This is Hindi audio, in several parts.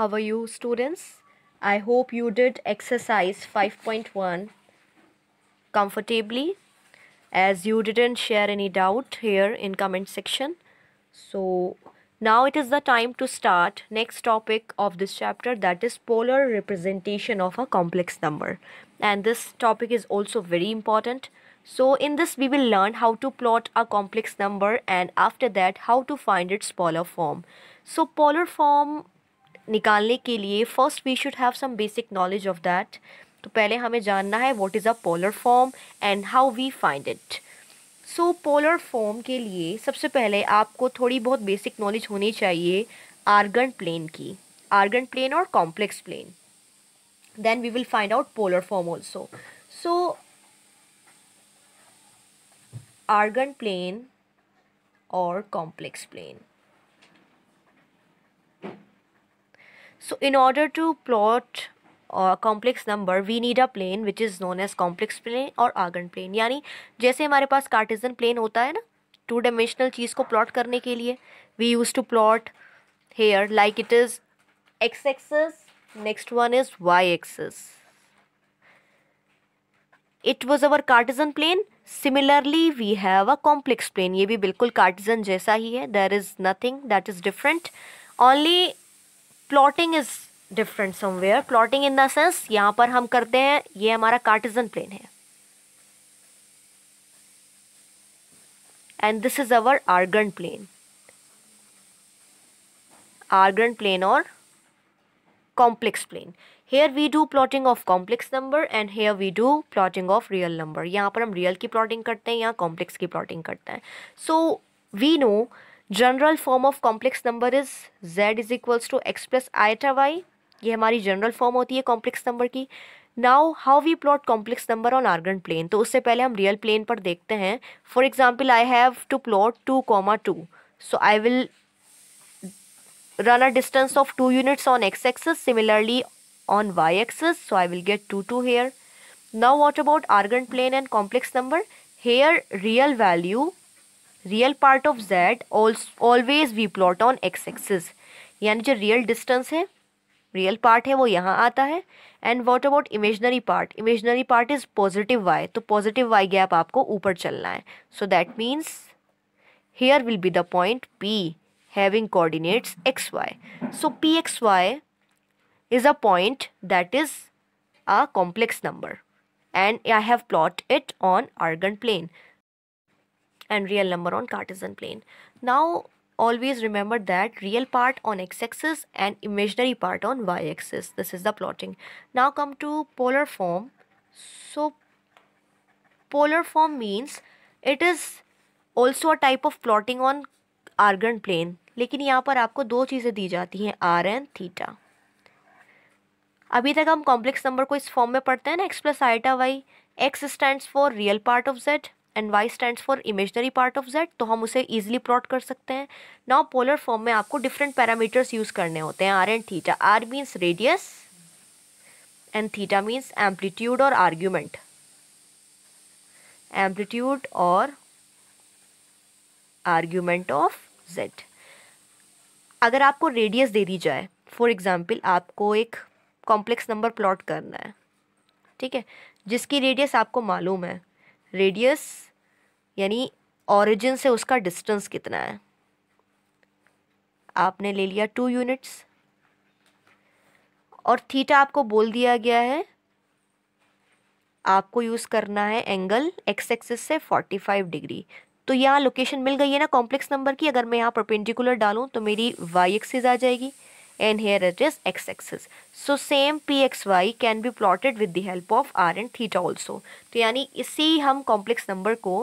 How are you students? I hope you did exercise 5.1 comfortably as you didn't share any doubt here in comment section. So now it is the time to start next topic of this chapter that is polar representation of a complex number. And this topic is also very important. So in this we will learn how to plot a complex number and after that how to find its polar form. So polar form निकालने के लिए first we should have some basic knowledge of that तो पहले हमें जानना है what is a polar form and how we find it so polar form के लिए सबसे पहले आपको थोड़ी बहुत बेसिक नॉलेज होनी चाहिए आर्गन प्लेन की आर्गन प्लेन और complex plane then we will find out polar form also so Argand plane और complex plane So in order to plot a uh, complex number, we need a plane which is known as complex plane or argand plane. yani jaise hamare paas cartesian plane hota hai na two dimensional cheez ko plot karne ke liye we used to plot here like it is x axis next one is y-axis it was our cartesian plane similarly we have a complex plane ये भी बिल्कुल cartesian जैसा ही है there is nothing that is different only plotting is different somewhere plotting in the sense यहां पर हम करते हैं ये हमारा कार्टिजन प्लेन है and this is our Argand plane Argand plane और complex plane here we do plotting of complex number and here we do plotting of real number यहाँ पर हम रियल की प्लॉटिंग करते हैं या कॉम्प्लेक्स की प्लॉटिंग करते हैं so we know general form of complex number is z is equals to X plus iota Y ये हमारी जनरल फॉर्म होती है कॉम्प्लेक्स नंबर की now how we plot complex number on Argand plane तो उससे पहले हम रियल प्लेन पर देखते हैं for example I have to plot two comma two so I will run a distance of two units on X axis similarly on Y axis so I will get two two here now what about Argand plane and complex number here real value real part of Z always we plot on X axis यानी जो रियल डिस्टेंस है रियल पार्ट है वो यहाँ आता है and what about imaginary part imaginary part is positive Y तो पॉजिटिव वाई गैप आपको ऊपर चलना है so that means here will be the point P having coordinates X Y so P X Y is a point that is a complex number and I have plot it on Argand plane and real number on Cartesian plane. Now always remember that real part on x-axis and imaginary part on y-axis. This is the plotting. Now come to polar form. So polar form means it is also a type of plotting on Argand plane लेकिन यहाँ पर आपको दो चीज़ें दी जाती हैं आर एंड थीटा अभी तक हम कॉम्प्लेक्स नंबर को इस फॉर्म में पढ़ते हैं ना X plus iota Y X stands for real part of Z and Y stand for imaginary part of Z तो हम उसे ईजिली प्लॉट कर सकते हैं नाउ पोलर फॉर्म में आपको डिफरेंट पैरामीटर्स यूज़ करने होते हैं R and theta R means radius and theta means amplitude और आर्ग्यूमेंट एम्पलीट्यूड और आर्ग्यूमेंट ऑफ जेड अगर आपको रेडियस दे दी जाए फॉर एग्ज़ाम्पल आपको एक कॉम्प्लेक्स नंबर प्लॉट करना है ठीक है जिसकी रेडियस आपको मालूम है रेडियस यानी ओरिजिन से उसका डिस्टेंस कितना है आपने ले लिया टू यूनिट्स और थीटा आपको बोल दिया गया है आपको यूज़ करना है एंगल एक्स एक्सिस से फोर्टी फाइव डिग्री तो यहाँ लोकेशन मिल गई है ना कॉम्प्लेक्स नंबर की अगर मैं यहाँ परपेंडिकुलर डालूँ तो मेरी वाई एक्सिस आ जाएगी and here it is x-axis. So same pxy can be plotted with the help of r and theta also. तो यानी इसी हम कॉम्प्लेक्स नंबर को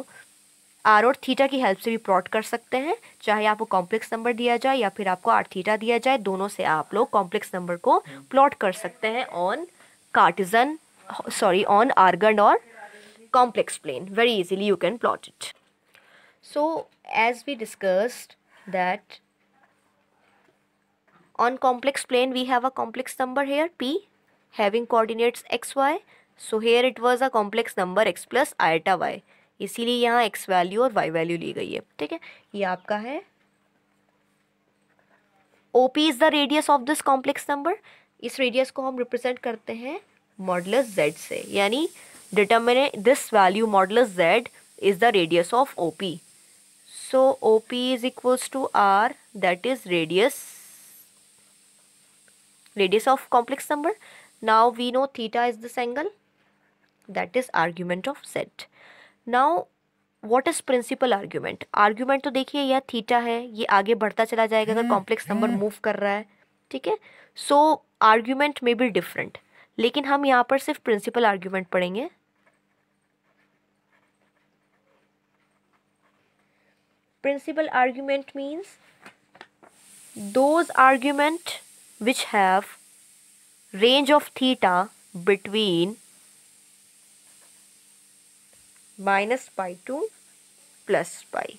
आर और थीटा की हेल्प से भी प्लॉट कर सकते हैं चाहे आपको कॉम्प्लेक्स नंबर दिया जाए या फिर आपको आर थीटा दिया जाए दोनों से आप लोग कॉम्प्लेक्स नंबर को प्लॉट कर सकते हैं on Cartesian sorry on Argand और complex plane very easily you can plot it so as we discussed that On complex plane, we have a complex number here, P, having coordinates x, y. So here it was a complex number x plus iota y. इसीलिए यहाँ x वैल्यू और y वैल्यू ली गई है ठीक है ये आपका है O P is the radius of this complex number इस रेडियस को हम रिप्रेजेंट करते हैं मॉडलस z से यानी determine this value modulus z is the radius of O P so O P is equals to R that is radius radius of complex number now we know theta is this angle that is argument of z now what is principal argument argument तो देखिए यह थीटा है ये आगे बढ़ता चला जाएगा अगर कॉम्प्लेक्स नंबर मूव कर रहा है ठीक है सो आर्ग्यूमेंट में भी डिफरेंट लेकिन हम यहाँ पर सिर्फ प्रिंसिपल आर्ग्यूमेंट पढ़ेंगे principal argument means those argument which have range of theta between minus pi to plus pi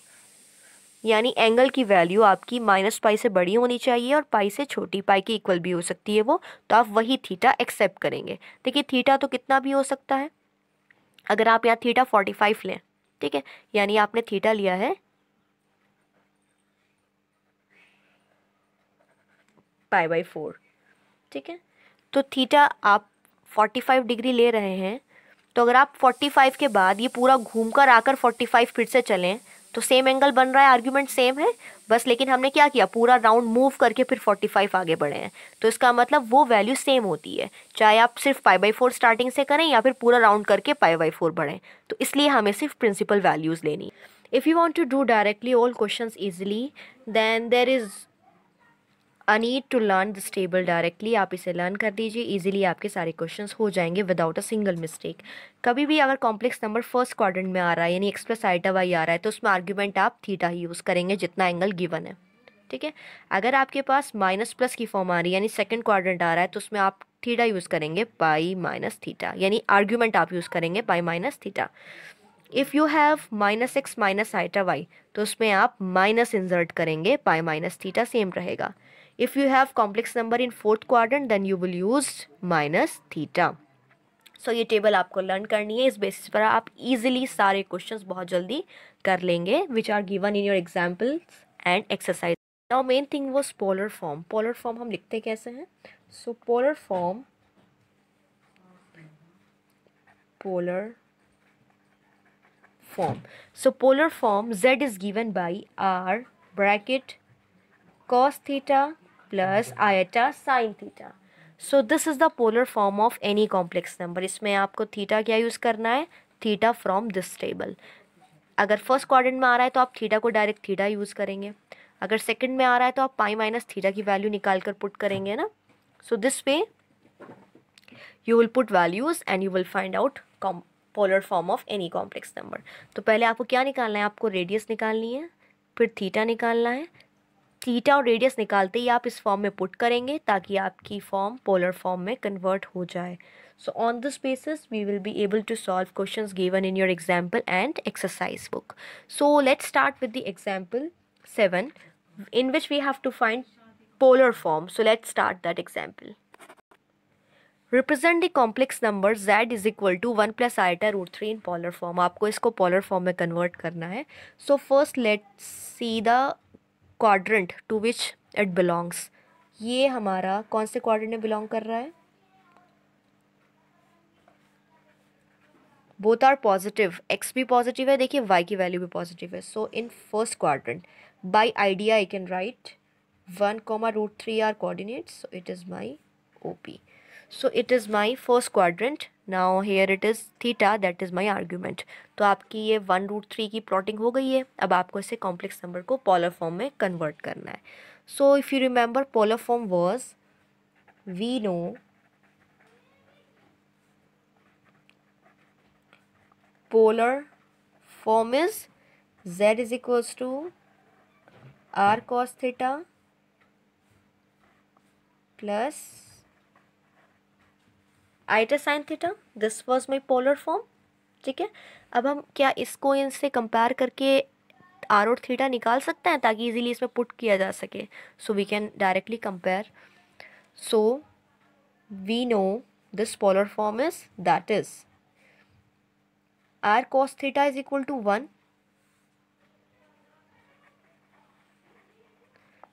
यानी एंगल की वैल्यू आपकी माइनस पाई से बड़ी होनी चाहिए और पाई से छोटी पाई की इक्वल भी हो सकती है वो तो आप वही थीटा एक्सेप्ट करेंगे देखिए थीटा तो कितना भी हो सकता है अगर आप यहाँ थीटा फोर्टी फाइव लें ठीक है यानी आपने थीटा लिया है पाई बाई फोर ठीक है तो थीटा आप फोर्टी फाइव डिग्री ले रहे हैं तो अगर आप फोर्टी फाइव के बाद ये पूरा घूम कर आकर फाइव फिर से चलें तो सेम एंगल बन रहा है आर्ग्यूमेंट सेम है बस लेकिन हमने क्या किया पूरा राउंड मूव करके फिर फोर्टी फाइव आगे बढ़े हैं तो इसका मतलब वो वैल्यू सेम होती है चाहे आप सिर्फ पाई बाई फोर स्टार्टिंग से करें या फिर पूरा राउंड करके पाई बाई फोर बढ़ें तो इसलिए हमें सिर्फ प्रिंसिपल वैल्यूज़ लेनी if you want to do directly all question easily then there is a need to learn this table directly आप इसे लर्न कर दीजिए ईजिली आपके सारे क्वेश्चन हो जाएंगे विदाउट अ सिंगल मिस्टेक कभी भी अगर कॉम्प्लेक्स नंबर फर्स्ट क्वाड्रेंट में आ रहा है यानी एक्सप्रेस आइटा वाई आ रहा है तो उसमें आर्ग्यूमेंट आप थीटा ही यूज़ करेंगे जितना एंगल गिवन है ठीक है अगर आपके पास माइनस प्लस की फॉर्म आ रही है यानी सेकंड क्वाड्रेंट आ रहा है तो उसमें आप थीटा यूज़ करेंगे पाई माइनस थीटा यानी आर्ग्यूमेंट आप यूज़ करेंगे pi minus theta if you have minus X minus iota Y तो उसमें आप माइनस इंजर्ट करेंगे पाई माइनस थीटा सेम रहेगा If you have complex number in fourth quadrant, then you will use minus theta. So so, ये टेबल आपको लर्न करनी है इस बेसिस पर आप इजीली सारे क्वेश्चंस बहुत जल्दी कर लेंगे which are given in your examples and exercise now main thing वो पोलर फॉर्म पोलर फॉर्म हम लिखते कैसे हैं so polar form polar form so polar form z is given by r bracket cos theta plus iota sine theta so this is the polar form of any complex number इसमें आपको थीटा क्या यूज़ करना है थीटा फ्रॉम दिस टेबल अगर फर्स्ट क्वाड्रेंट में आ रहा है तो आप थीटा को डायरेक्ट थीटा यूज़ करेंगे अगर सेकंड में आ रहा है तो आप पाई माइनस थीटा की वैल्यू निकाल कर पुट करेंगे ना so this way you will put values and you will find out polar form of any complex number तो पहले आपको क्या निकालना है आपको रेडियस निकालनी है फिर थीटा निकालना है थीटा और रेडियस निकालते ही आप इस फॉर्म में पुट करेंगे ताकि आपकी फॉर्म पोलर फॉर्म में कन्वर्ट हो जाए so on this basis we will be able to solve question given in your example and exercise book so let start with the example seven in which we have to find polar form so let start that example represent the complex number z is equal to one plus iota root three in polar form आपको इसको पोलर फॉर्म में कन्वर्ट करना है so first let see the quadrant to which it belongs ये हमारा कौन से क्वाड्रेंट में बिलोंग कर रहा है बोथ आर पॉजिटिव एक्स भी पॉजिटिव है देखिए वाई की वैल्यू भी पॉजिटिव है so in first quadrant by idea I can write one comma root three are coordinates so it is my O P so it is my first quadrant now here it is theta that is my argument तो आपकी ये वन रूट थ्री की प्लॉटिंग हो गई है अब आपको इसे कॉम्प्लेक्स नंबर को पोलर फॉर्म में कन्वर्ट करना है so if you remember polar form was we know polar form is z is equal to r cos theta plus iota sine theta this was my polar form ठीक है अब हम क्या इसको इनसे कंपेयर करके आर और थीटा निकाल सकते हैं ताकि इजीली इसमें पुट किया जा सके so we can directly compare so we know this polar form is that is r cos theta is equal to one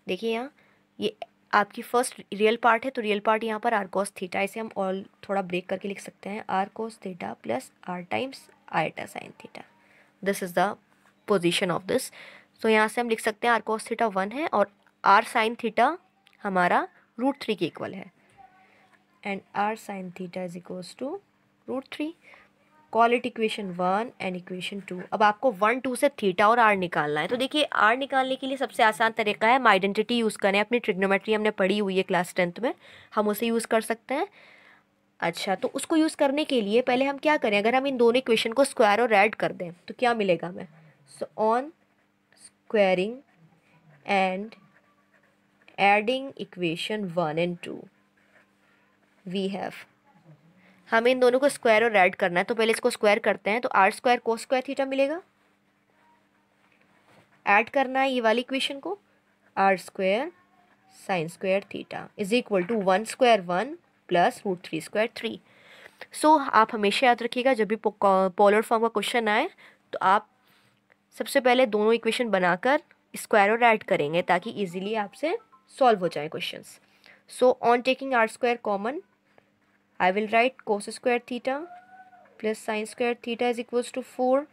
देखिए यहाँ ये आपकी फर्स्ट रियल पार्ट है तो रियल पार्ट यहाँ पर आर थीटा इसे हम ऑल थोड़ा ब्रेक करके लिख सकते हैं r theta plus r times iota sine theta this is the position of this तो यहाँ से हम लिख सकते हैं आर थीटा वन है और आर साइन थीटा हमारा रूट थ्री के इक्वल है and r sine theta is equals to root three call it equation one and equation two अब आपको वन टू से थीटा और आर निकालना है तो देखिए आर निकालने के लिए सबसे आसान तरीका है हम आइडेंटिटी यूज़ करें अपनी ट्रिग्नोमेट्री हमने पढ़ी हुई है क्लास टेंथ में हम उसे यूज़ कर सकते हैं अच्छा तो उसको यूज़ करने के लिए पहले हम क्या करें अगर हम इन दोनों इक्वेशन को स्क्वायर और ऐड कर दें तो क्या मिलेगा हमें so on squaring and adding equation one and two we have हमें इन दोनों को स्क्वायर और ऐड करना है तो पहले इसको स्क्वायर करते हैं तो आर स्क्वायर को स्क्वायर थीटा मिलेगा ऐड करना है ये वाली इक्वेशन को r square sine square theta is equal to one square one plus root three square three सो आप हमेशा याद रखिएगा जब भी पोलर फॉर्म का क्वेश्चन आए तो आप सबसे पहले दोनों इक्वेशन बनाकर स्क्वायर और ऐड करेंगे ताकि ईजिली आपसे सॉल्व हो जाए question so on taking r square common I will write cos square theta plus sine square theta is equals to 4.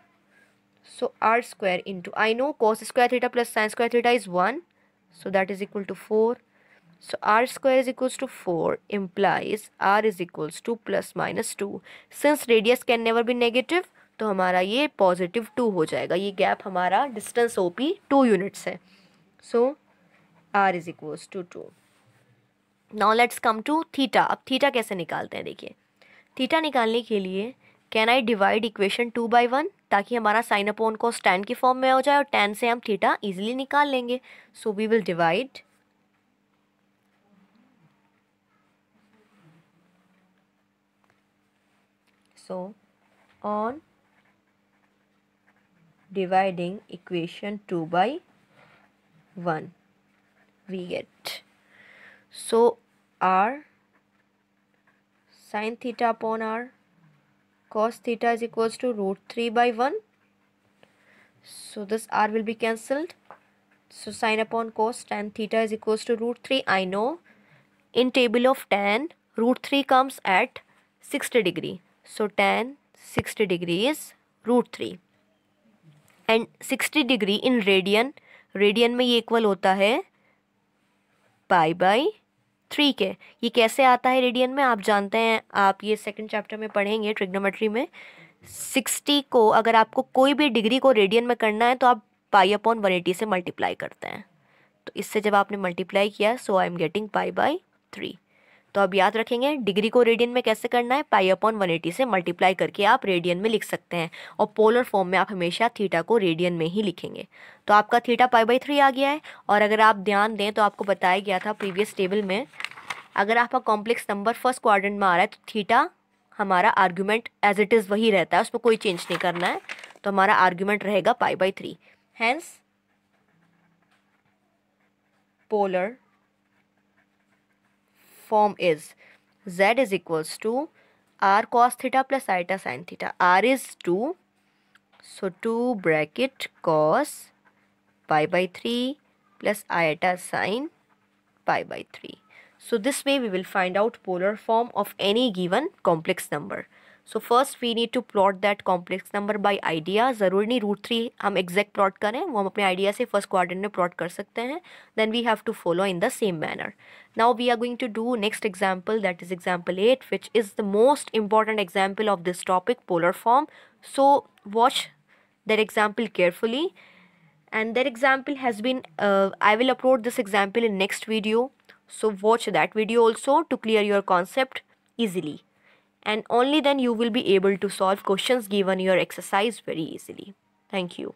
So r square into, I know cos square theta plus sine square theta is 1. So that is equal to 4. So r square is equals to 4 implies r is equals to plus minus 2. Since radius can never be negative, तो हमारा ये पॉजिटिव टू हो जाएगा ये गैप हमारा distance O P two units है so r is equals to two now let's come to theta अब थीटा कैसे निकालते हैं देखिए थीटा निकालने के लिए can I divide equation two by one ताकि हमारा साइन अपोन को टेन के फॉर्म में हो जाए और टेन से हम थीटा इजिली निकाल लेंगे so we will divide so on dividing equation two by one we get so r sin theta upon r cos theta is equals to root 3 by 1 so this r will be cancelled so sine upon cos tan theta is equals to root 3 i know in table of tan root 3 comes at 60 degree so tan 60 degree is root 3 and 60 degree in radian radian में ये इक्वल होता है पाई बाई थ्री के ये कैसे आता है रेडियन में आप जानते हैं आप ये सेकंड चैप्टर में पढ़ेंगे ट्रिग्नोमेट्री में सिक्सटी को अगर आपको कोई भी डिग्री को रेडियन में करना है तो आप पाई अपॉन वन एटी से मल्टीप्लाई करते हैं तो इससे जब आपने मल्टीप्लाई किया so I am getting pi by three तो अब याद रखेंगे डिग्री को रेडियन में कैसे करना है पाई अपॉन वन से मल्टीप्लाई करके आप रेडियन में लिख सकते हैं और पोलर फॉर्म में आप हमेशा थीटा को रेडियन में ही लिखेंगे तो आपका थीटा पाई बाई थ्री आ गया है और अगर आप ध्यान दें तो आपको बताया गया था प्रीवियस टेबल में अगर आपका कॉम्प्लेक्स नंबर फर्स्ट क्वाड्रेंट में आ रहा है तो थीटा हमारा आर्ग्यूमेंट एज इट इज़ वही रहता है उसमें कोई चेंज नहीं करना है तो हमारा आर्ग्यूमेंट रहेगा pi by three hence polar form is z is equals to r cos theta plus iota sin theta. r is 2. So 2 bracket cos pi by 3 plus iota sine pi by 3. So this way we will find out polar form of any given complex number. So first we need to plot that complex number by idea ज़रूरी नहीं रूट थ्री हम एग्जैक्ट प्लॉट करें वो हम अपने आइडिया से फर्स्ट क्वाड्रेंट में प्लॉट कर सकते हैं then we have to follow in the same manner now we are going to do next example that is example eight which is the most important example of this topic polar form so watch that example carefully and that example has been uh, i will upload this example in next video so watch that video also to clear your concept easily and only then you will be able to solve questions given your exercise very easily. Thank you.